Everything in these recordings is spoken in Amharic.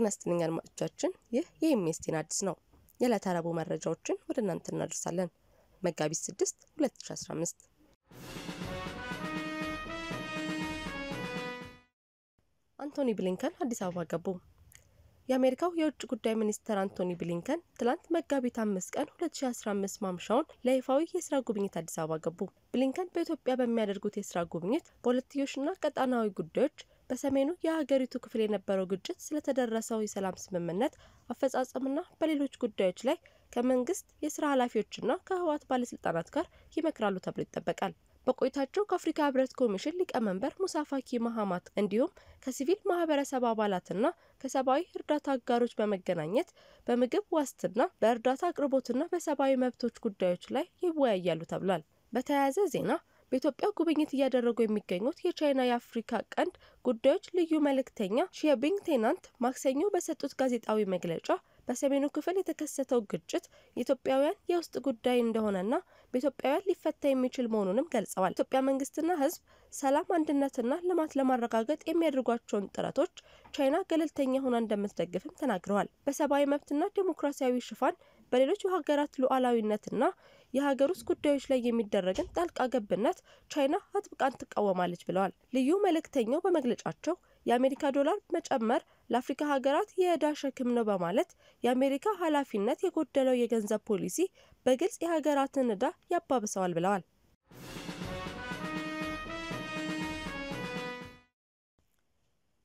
ጤና ይስጥልኝ አድማጮቻችን፣ ይህ የኤምኤስ አዲስ ነው። የዕለተ ረቡዕ መረጃዎችን ወደ እናንተ እናደርሳለን። መጋቢት 6 2015 አንቶኒ ብሊንከን አዲስ አበባ ገቡ። የአሜሪካው የውጭ ጉዳይ ሚኒስትር አንቶኒ ብሊንከን ትላንት መጋቢት አምስት ቀን 2015 ማምሻውን ለይፋዊ የስራ ጉብኝት አዲስ አበባ ገቡ። ብሊንከን በኢትዮጵያ በሚያደርጉት የስራ ጉብኝት በሁለትዮሽና ቀጣናዊ ጉዳዮች በሰሜኑ የሀገሪቱ ክፍል የነበረው ግጭት ስለተደረሰው የሰላም ስምምነት አፈጻጸምና በሌሎች ጉዳዮች ላይ ከመንግስት የስራ ኃላፊዎችና ከህወሓት ባለስልጣናት ጋር ይመክራሉ ተብሎ ይጠበቃል። በቆይታቸው ከአፍሪካ ህብረት ኮሚሽን ሊቀመንበር ሙሳ ፋኪ እንዲሁም ከሲቪል ማህበረሰብ አባላትና ከሰብአዊ እርዳታ አጋሮች በመገናኘት በምግብ ዋስትና፣ በእርዳታ አቅርቦትና በሰብአዊ መብቶች ጉዳዮች ላይ ይወያያሉ ተብሏል። በተያያዘ ዜና በኢትዮጵያ ጉብኝት እያደረጉ የሚገኙት የቻይና የአፍሪካ ቀንድ ጉዳዮች ልዩ መልእክተኛ ሺየቢንግ ቴናንት ማክሰኞ በሰጡት ጋዜጣዊ መግለጫ በሰሜኑ ክፍል የተከሰተው ግጭት የኢትዮጵያውያን የውስጥ ጉዳይ እንደሆነና በኢትዮጵያውያን ሊፈታ የሚችል መሆኑንም ገልጸዋል። ኢትዮጵያ መንግስትና ሕዝብ ሰላም፣ አንድነትና ልማት ለማረጋገጥ የሚያደርጓቸውን ጥረቶች ቻይና ገለልተኛ ሆና እንደምትደግፍም ተናግረዋል። በሰብአዊ መብትና ዴሞክራሲያዊ ሽፋን በሌሎች ሀገራት ሉዓላዊነትና የሀገር ውስጥ ጉዳዮች ላይ የሚደረግን ጣልቃ ገብነት ቻይና አጥብቃን ትቃወማለች ብለዋል። ልዩ መልእክተኛው በመግለጫቸው የአሜሪካ ዶላር መጨመር ለአፍሪካ ሀገራት የዕዳ ሸክም ነው በማለት የአሜሪካ ኃላፊነት የጎደለው የገንዘብ ፖሊሲ በግልጽ የሀገራትን ዕዳ ያባብሰዋል ብለዋል።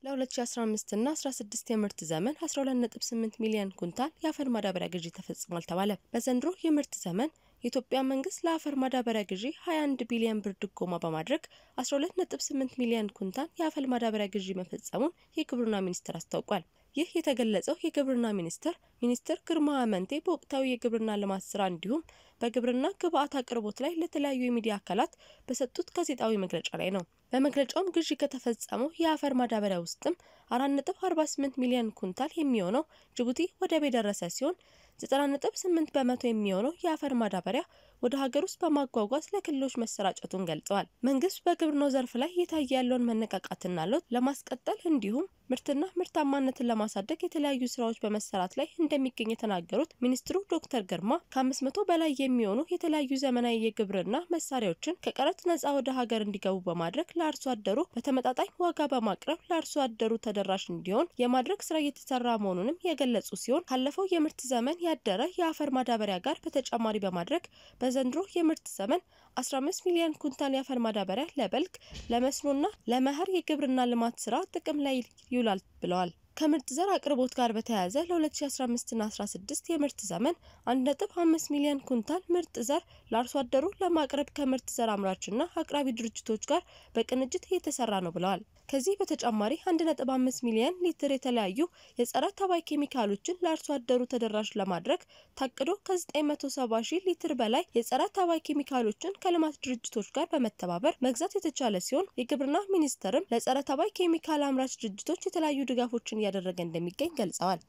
ለ2015 እና 16 የምርት ዘመን 12.8 ሚሊዮን ኩንታል የአፈር ማዳበሪያ ግዢ ተፈጽሟል ተባለ። በዘንድሮ የምርት ዘመን የኢትዮጵያ መንግስት ለአፈር ማዳበሪያ ግዢ 21 ቢሊዮን ብር ድጎማ በማድረግ 12.8 ሚሊዮን ኩንታን የአፈር ማዳበሪያ ግዢ መፈጸሙን የግብርና ሚኒስቴር አስታውቋል። ይህ የተገለጸው የግብርና ሚኒስቴር ሚኒስትር ግርማ አመንቴ በወቅታዊ የግብርና ልማት ስራ እንዲሁም በግብርና ግብዓት አቅርቦት ላይ ለተለያዩ የሚዲያ አካላት በሰጡት ጋዜጣዊ መግለጫ ላይ ነው። በመግለጫውም ግዢ ከተፈጸመው የአፈር ማዳበሪያ ውስጥም 4.48 ሚሊዮን ኩንታል የሚሆነው ጅቡቲ ወደብ የደረሰ ሲሆን 90.8 በመቶ የሚሆነው የአፈር ማዳበሪያ ወደ ሀገር ውስጥ በማጓጓዝ ለክልሎች መሰራጨቱን ገልጸዋል። መንግስት በግብርናው ዘርፍ ላይ እየታየ ያለውን መነቃቃትና ለውጥ ለማስቀጠል እንዲሁም ምርትና ምርታማነትን ለማሳደግ የተለያዩ ስራዎች በመሰራት ላይ እንደሚገኝ የተናገሩት ሚኒስትሩ ዶክተር ግርማ ከአምስት መቶ በላይ የሚሆኑ የተለያዩ ዘመናዊ የግብርና መሳሪያዎችን ከቀረጥ ነጻ ወደ ሀገር እንዲገቡ በማድረግ ለአርሶ አደሩ በተመጣጣኝ ዋጋ በማቅረብ ለአርሶ አደሩ ተደራሽ እንዲሆን የማድረግ ስራ እየተሰራ መሆኑንም የገለጹ ሲሆን ካለፈው የምርት ዘመን ያደረ የአፈር ማዳበሪያ ጋር በተጨማሪ በማድረግ በዘንድሮ የምርት ዘመን 15 ሚሊዮን ኩንታል የአፈር ማዳበሪያ ለበልግ፣ ለመስኖና ለመኸር የግብርና ልማት ስራ ጥቅም ላይ ይውላል ብለዋል። ከምርጥ ዘር አቅርቦት ጋር በተያያዘ ለ2015ና 16 የምርት ዘመን 1.5 ሚሊዮን ኩንታል ምርጥ ዘር ለአርሶ አደሩ ለማቅረብ ከምርጥ ዘር አምራችና አቅራቢ ድርጅቶች ጋር በቅንጅት እየተሰራ ነው ብለዋል። ከዚህ በተጨማሪ 1.5 ሚሊዮን ሊትር የተለያዩ የጸረ ተባይ ኬሚካሎችን ለአርሶ አደሩ ተደራሽ ለማድረግ ታቅዶ ከ970 ሺህ ሊትር በላይ የጸረ ተባይ ኬሚካሎችን ከልማት ድርጅቶች ጋር በመተባበር መግዛት የተቻለ ሲሆን የግብርና ሚኒስቴርም ለጸረ ተባይ ኬሚካል አምራች ድርጅቶች የተለያዩ ድጋፎችን እያደረገ እንደሚገኝ ገልጸዋል።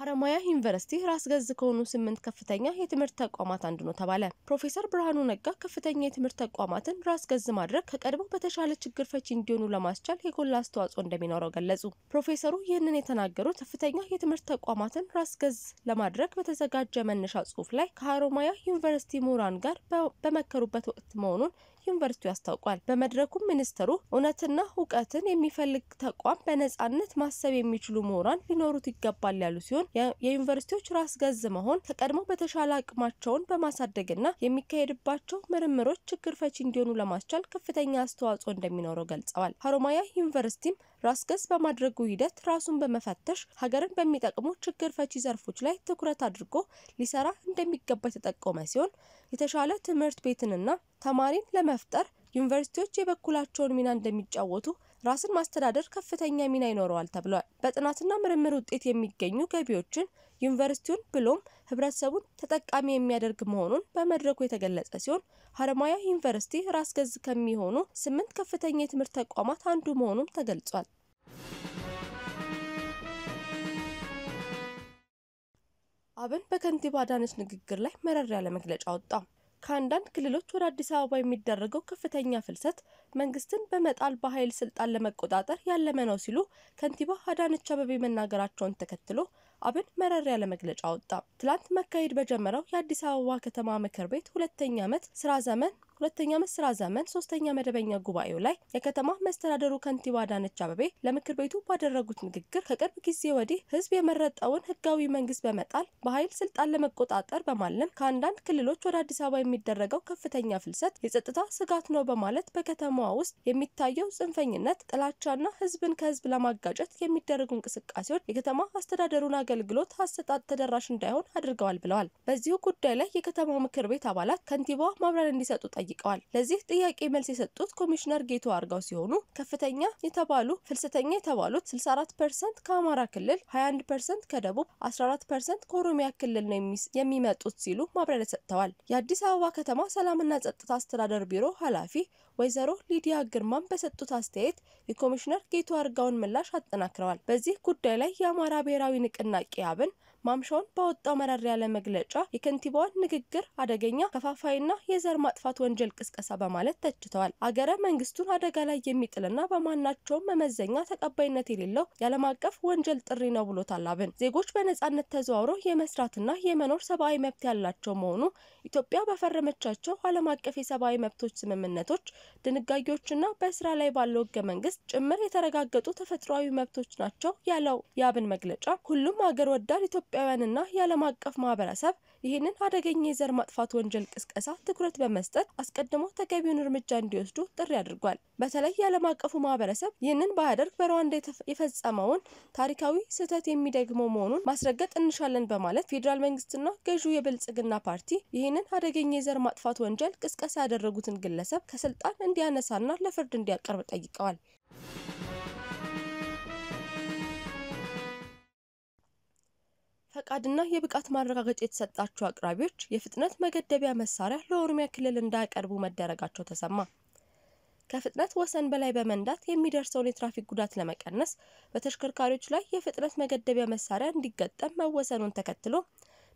ሀረማያ ዩኒቨርሲቲ ራስ ገዝ ከሆኑ ስምንት ከፍተኛ የትምህርት ተቋማት አንዱ ነው ተባለ። ፕሮፌሰር ብርሃኑ ነጋ ከፍተኛ የትምህርት ተቋማትን ራስ ገዝ ማድረግ ከቀድሞ በተሻለ ችግር ፈቺ እንዲሆኑ ለማስቻል የጎላ አስተዋጽኦ እንደሚኖረው ገለጹ። ፕሮፌሰሩ ይህንን የተናገሩት ከፍተኛ የትምህርት ተቋማትን ራስ ገዝ ለማድረግ በተዘጋጀ መነሻ ጽሑፍ ላይ ከሀረማያ ዩኒቨርሲቲ ምሁራን ጋር በመከሩበት ወቅት መሆኑን ዩኒቨርሲቲው አስታውቋል። በመድረኩም ሚኒስትሩ እውነትና እውቀትን የሚፈልግ ተቋም በነጻነት ማሰብ የሚችሉ ምሁራን ሊኖሩት ይገባል ያሉ ሲሆን የዩኒቨርሲቲዎች ራስ ገዝ መሆን ከቀድሞ በተሻለ አቅማቸውን በማሳደግና የሚካሄድባቸው ምርምሮች ችግር ፈቺ እንዲሆኑ ለማስቻል ከፍተኛ አስተዋጽኦ እንደሚኖረው ገልጸዋል። ሀሮማያ ዩኒቨርሲቲም ራስ ገዝ በማድረጉ ሂደት ራሱን በመፈተሽ ሀገርን በሚጠቅሙ ችግር ፈቺ ዘርፎች ላይ ትኩረት አድርጎ ሊሰራ እንደሚገባ የተጠቆመ ሲሆን የተሻለ ትምህርት ቤትንና ተማሪን ለመፍጠር ዩኒቨርሲቲዎች የበኩላቸውን ሚና እንደሚጫወቱ ራስን ማስተዳደር ከፍተኛ ሚና ይኖረዋል ተብሏል። በጥናትና ምርምር ውጤት የሚገኙ ገቢዎችን ዩኒቨርሲቲውን ብሎም ህብረተሰቡን ተጠቃሚ የሚያደርግ መሆኑን በመድረኩ የተገለጸ ሲሆን ሀረማያ ዩኒቨርሲቲ ራስ ገዝ ከሚሆኑ ስምንት ከፍተኛ የትምህርት ተቋማት አንዱ መሆኑም ተገልጿል። አብን በከንቲባ አዳነች ንግግር ላይ መረር ያለ መግለጫ ወጣ። ከአንዳንድ ክልሎች ወደ አዲስ አበባ የሚደረገው ከፍተኛ ፍልሰት መንግስትን በመጣል በኃይል ስልጣን ለመቆጣጠር ያለመ ነው ሲሉ ከንቲባ አዳነች አበቤ መናገራቸውን ተከትሎ አብን መረር ያለ መግለጫ አወጣ። ትላንት መካሄድ በጀመረው የአዲስ አበባ ከተማ ምክር ቤት ሁለተኛ ዓመት ስራ ዘመን ሁለተኛ መስራ ዘመን ሶስተኛ መደበኛ ጉባኤው ላይ የከተማ መስተዳደሩ ከንቲባ አዳነች አበቤ ለምክር ቤቱ ባደረጉት ንግግር ከቅርብ ጊዜ ወዲህ ህዝብ የመረጠውን ህጋዊ መንግስት በመጣል በኃይል ስልጣን ለመቆጣጠር በማለም ከአንዳንድ ክልሎች ወደ አዲስ አበባ የሚደረገው ከፍተኛ ፍልሰት የጸጥታ ስጋት ነው በማለት በከተማዋ ውስጥ የሚታየው ጽንፈኝነት፣ ጥላቻና ህዝብን ከህዝብ ለማጋጨት የሚደረጉ እንቅስቃሴዎች የከተማ አስተዳደሩን አገልግሎት አሰጣጥ ተደራሽ እንዳይሆን አድርገዋል ብለዋል። በዚሁ ጉዳይ ላይ የከተማው ምክር ቤት አባላት ከንቲባዋ ማብራሪያ እንዲሰጡ ጠይቀዋል። ጠይቀዋል። ለዚህ ጥያቄ መልስ የሰጡት ኮሚሽነር ጌቱ አርጋው ሲሆኑ ከፍተኛ የተባሉ ፍልሰተኛ የተባሉት 64 ፐርሰንት ከአማራ ክልል፣ 21 ፐርሰንት ከደቡብ፣ 14 ፐርሰንት ከኦሮሚያ ክልል ነው የሚመጡት ሲሉ ማብራሪያ ሰጥተዋል። የአዲስ አበባ ከተማ ሰላምና ጸጥታ አስተዳደር ቢሮ ኃላፊ ወይዘሮ ሊዲያ ግርማን በሰጡት አስተያየት የኮሚሽነር ጌቱ አርጋውን ምላሽ አጠናክረዋል። በዚህ ጉዳይ ላይ የአማራ ብሔራዊ ንቅናቄ አብን ማምሻውን ባወጣው መራር ያለ መግለጫ የከንቲባዋን ንግግር አደገኛ፣ ከፋፋይና የዘር ማጥፋት ወንጀል ቅስቀሳ በማለት ተችተዋል። አገረ መንግስቱን አደጋ ላይ የሚጥልና በማናቸውም መመዘኛ ተቀባይነት የሌለው የዓለም አቀፍ ወንጀል ጥሪ ነው ብሎታል። አብን ዜጎች በነጻነት ተዘዋውሮ የመስራትና የመኖር ሰብአዊ መብት ያላቸው መሆኑ ኢትዮጵያ በፈረመቻቸው ዓለም አቀፍ የሰብአዊ መብቶች ስምምነቶች ድንጋጌዎችና በስራ ላይ ባለው ህገ መንግስት ጭምር የተረጋገጡ ተፈጥሯዊ መብቶች ናቸው ያለው የአብን መግለጫ ሁሉም አገር ወዳድ ኢትዮጵያ ኢትዮጵያውያንና የዓለም አቀፍ ማህበረሰብ ይህንን አደገኛ የዘር ማጥፋት ወንጀል ቅስቀሳ ትኩረት በመስጠት አስቀድሞ ተገቢውን እርምጃ እንዲወስዱ ጥሪ አድርጓል። በተለይ የዓለም አቀፉ ማህበረሰብ ይህንን ባያደርግ በሩዋንዳ የፈጸመውን ታሪካዊ ስህተት የሚደግመው መሆኑን ማስረገጥ እንሻለን በማለት ፌዴራል መንግስትና ገዢው የብልጽግና ፓርቲ ይህንን አደገኛ የዘር ማጥፋት ወንጀል ቅስቀሳ ያደረጉትን ግለሰብ ከስልጣን እንዲያነሳና ለፍርድ እንዲያቀርብ ጠይቀዋል። ፈቃድና የብቃት ማረጋገጫ የተሰጣቸው አቅራቢዎች የፍጥነት መገደቢያ መሳሪያ ለኦሮሚያ ክልል እንዳያቀርቡ መደረጋቸው ተሰማ። ከፍጥነት ወሰን በላይ በመንዳት የሚደርሰውን የትራፊክ ጉዳት ለመቀነስ በተሽከርካሪዎች ላይ የፍጥነት መገደቢያ መሳሪያ እንዲገጠም መወሰኑን ተከትሎ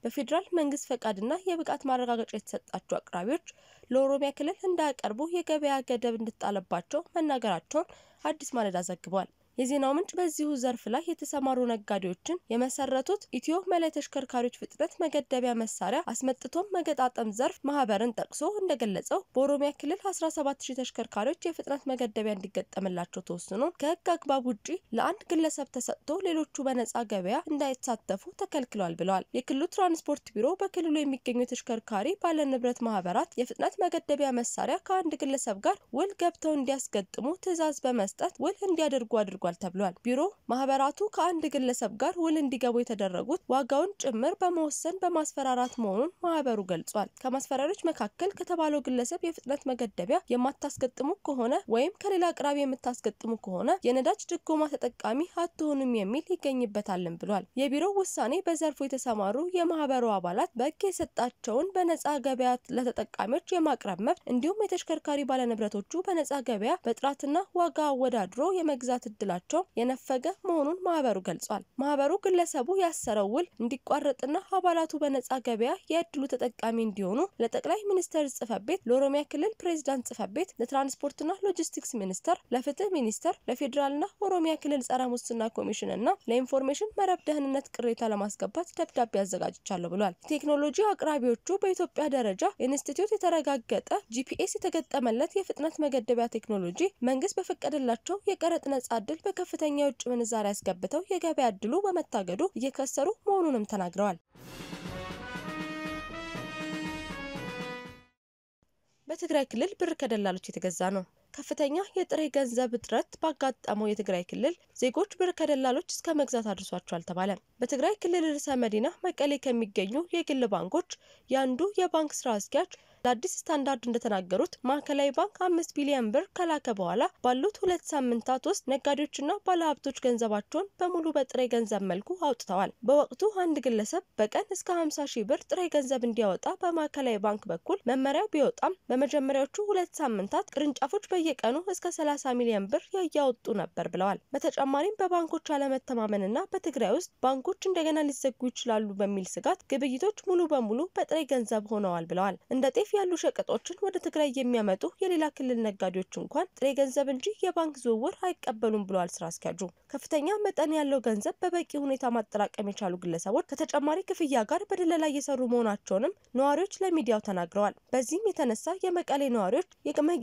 በፌዴራል መንግስት ፈቃድና የብቃት ማረጋገጫ የተሰጣቸው አቅራቢዎች ለኦሮሚያ ክልል እንዳያቀርቡ የገበያ ገደብ እንድጣለባቸው መናገራቸውን አዲስ ማለዳ ዘግቧል። የዜናው ምንጭ በዚሁ ዘርፍ ላይ የተሰማሩ ነጋዴዎችን የመሰረቱት ኢትዮ መላይ ተሽከርካሪዎች ፍጥነት መገደቢያ መሳሪያ አስመጥቶም መገጣጠም ዘርፍ ማህበርን ጠቅሶ እንደገለጸው በኦሮሚያ ክልል 17 ሺህ ተሽከርካሪዎች የፍጥነት መገደቢያ እንዲገጠምላቸው ተወስኖ ከህግ አግባብ ውጪ ለአንድ ግለሰብ ተሰጥቶ ሌሎቹ በነጻ ገበያ እንዳይሳተፉ ተከልክሏል ብለዋል። የክልሉ ትራንስፖርት ቢሮ በክልሉ የሚገኙ ተሽከርካሪ ባለንብረት ማህበራት የፍጥነት መገደቢያ መሳሪያ ከአንድ ግለሰብ ጋር ውል ገብተው እንዲያስገጥሙ ትዕዛዝ በመስጠት ውል እንዲያደርጉ አድርጓል። አድርጓል ተብሏል። ቢሮ ማህበራቱ ከአንድ ግለሰብ ጋር ውል እንዲገቡ የተደረጉት ዋጋውን ጭምር በመወሰን በማስፈራራት መሆኑን ማህበሩ ገልጿል። ከማስፈራሪዎች መካከል ከተባለው ግለሰብ የፍጥነት መገደቢያ የማታስገጥሙ ከሆነ ወይም ከሌላ አቅራቢ የምታስገጥሙ ከሆነ የነዳጅ ድጎማ ተጠቃሚ አትሆኑም የሚል ይገኝበታልን ብሏል። የቢሮው ውሳኔ በዘርፉ የተሰማሩ የማህበሩ አባላት በሕግ የሰጣቸውን በነጻ ገበያ ለተጠቃሚዎች የማቅረብ መብት እንዲሁም የተሽከርካሪ ባለንብረቶቹ በነጻ ገበያ በጥራትና ዋጋ አወዳድሮ የመግዛት እድላ ውላቸው የነፈገ መሆኑን ማህበሩ ገልጿል። ማህበሩ ግለሰቡ ያሰረው ውል እንዲቋረጥና አባላቱ በነጻ ገበያ የእድሉ ተጠቃሚ እንዲሆኑ ለጠቅላይ ሚኒስትር ጽህፈት ቤት፣ ለኦሮሚያ ክልል ፕሬዚዳንት ጽህፈት ቤት፣ ለትራንስፖርትና ሎጂስቲክስ ሚኒስቴር፣ ለፍትህ ሚኒስቴር፣ ለፌዴራልና ኦሮሚያ ክልል ጸረ ሙስና ኮሚሽንና ለኢንፎርሜሽን መረብ ደህንነት ቅሬታ ለማስገባት ደብዳቤ አዘጋጅቻለሁ ብሏል። ቴክኖሎጂ አቅራቢዎቹ በኢትዮጵያ ደረጃ ኢንስቲትዩት የተረጋገጠ ጂፒኤስ የተገጠመለት የፍጥነት መገደቢያ ቴክኖሎጂ መንግስት በፈቀደላቸው የቀረጥ ነጻ እድል በከፍተኛ የውጭ ምንዛሪ ያስገብተው የገበያ እድሉ በመታገዱ እየከሰሩ መሆኑንም ተናግረዋል። በትግራይ ክልል ብር ከደላሎች የተገዛ ነው። ከፍተኛ የጥሬ ገንዘብ እጥረት ባጋጠመው የትግራይ ክልል ዜጎች ብር ከደላሎች እስከ መግዛት አድርሷቸዋል ተባለ። በትግራይ ክልል ርዕሰ መዲና መቀሌ ከሚገኙ የግል ባንኮች የአንዱ የባንክ ስራ አስኪያጅ ለአዲስ ስታንዳርድ እንደተናገሩት ማዕከላዊ ባንክ አምስት ቢሊዮን ብር ከላከ በኋላ ባሉት ሁለት ሳምንታት ውስጥ ነጋዴዎችና ባለሀብቶች ገንዘባቸውን በሙሉ በጥሬ ገንዘብ መልኩ አውጥተዋል። በወቅቱ አንድ ግለሰብ በቀን እስከ 50 ሺህ ብር ጥሬ ገንዘብ እንዲያወጣ በማዕከላዊ ባንክ በኩል መመሪያው ቢወጣም በመጀመሪያዎቹ ሁለት ሳምንታት ቅርንጫፎች በየቀኑ እስከ 30 ሚሊዮን ብር እያወጡ ነበር ብለዋል። በተጨማሪም በባንኮች አለመተማመንና በትግራይ ውስጥ ባንኮች እንደገና ሊዘጉ ይችላሉ በሚል ስጋት ግብይቶች ሙሉ በሙሉ በጥሬ ገንዘብ ሆነዋል ብለዋል። እንደ ጤፍ ያሉ ሸቀጦችን ወደ ትግራይ የሚያመጡ የሌላ ክልል ነጋዴዎች እንኳን ጥሬ ገንዘብ እንጂ የባንክ ዝውውር አይቀበሉም ብለዋል ስራ አስኪያጁ። ከፍተኛ መጠን ያለው ገንዘብ በበቂ ሁኔታ ማጠራቀም የቻሉ ግለሰቦች ከተጨማሪ ክፍያ ጋር በድለላ እየሰሩ መሆናቸውንም ነዋሪዎች ለሚዲያው ተናግረዋል። በዚህም የተነሳ የመቀሌ ነዋሪዎች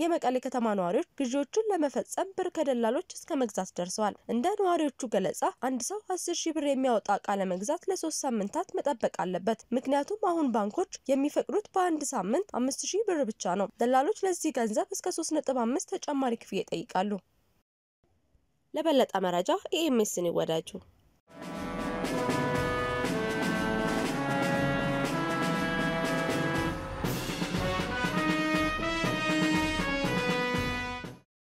የመቀሌ ከተማ ነዋሪዎች ግዢዎቹን ለመፈጸም ብር ከደላሎች እስከ መግዛት ደርሰዋል። እንደ ነዋሪዎቹ ገለጻ አንድ ሰው አስር ሺህ ብር የሚያወጣ እቃ ለመግዛት ለሶስት ሳምንታት መጠበቅ አለበት። ምክንያቱም አሁን ባንኮች የሚፈቅዱት በአንድ ሳምንት አምስት ሺህ ብር ብቻ ነው። ደላሎች ለዚህ ገንዘብ እስከ ሶስት ነጥብ አምስት ተጨማሪ ክፍያ ይጠይቃሉ። ለበለጠ መረጃ ኢኤምኤስን ይወዳጁ።